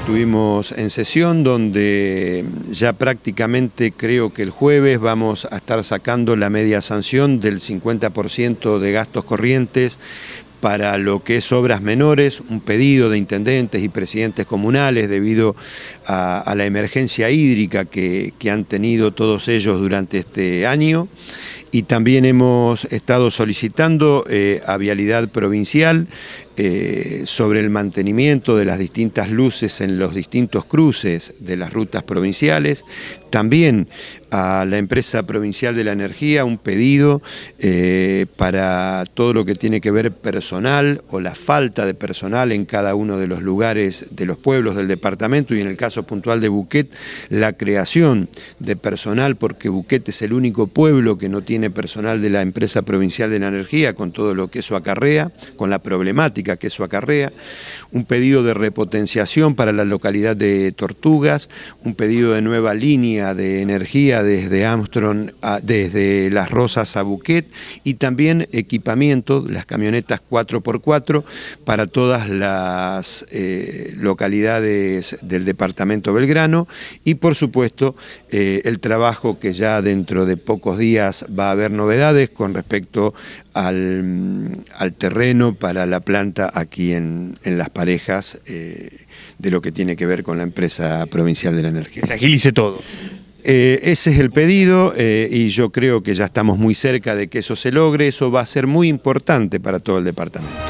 Estuvimos en sesión donde ya prácticamente creo que el jueves vamos a estar sacando la media sanción del 50% de gastos corrientes para lo que es obras menores, un pedido de intendentes y presidentes comunales debido a, la emergencia hídrica que, han tenido todos ellos durante este año. Y también hemos estado solicitando eh, a Vialidad Provincial eh, sobre el mantenimiento de las distintas luces en los distintos cruces de las rutas provinciales, también a la empresa provincial de la energía un pedido eh, para todo lo que tiene que ver personal o la falta de personal en cada uno de los lugares de los pueblos del departamento y en el caso puntual de Buquet la creación de personal porque Buquet es el único pueblo que no tiene personal de la empresa provincial de la energía con todo lo que eso acarrea, con la problemática que eso acarrea, un pedido de repotenciación para la localidad de Tortugas, un pedido de nueva línea de energía desde Armstrong, desde Las Rosas a Buquet y también equipamiento, las camionetas 4x4 para todas las eh, localidades del departamento Belgrano y por supuesto eh, el trabajo que ya dentro de pocos días va a haber novedades con respecto al, al terreno para la planta aquí en, las parejas eh, de lo que tiene que ver con la empresa provincial de la energía. Se agilice todo. Eh, ese es el pedido eh, y yo creo que ya estamos muy cerca de que eso se logre. Eso va a ser muy importante para todo el departamento.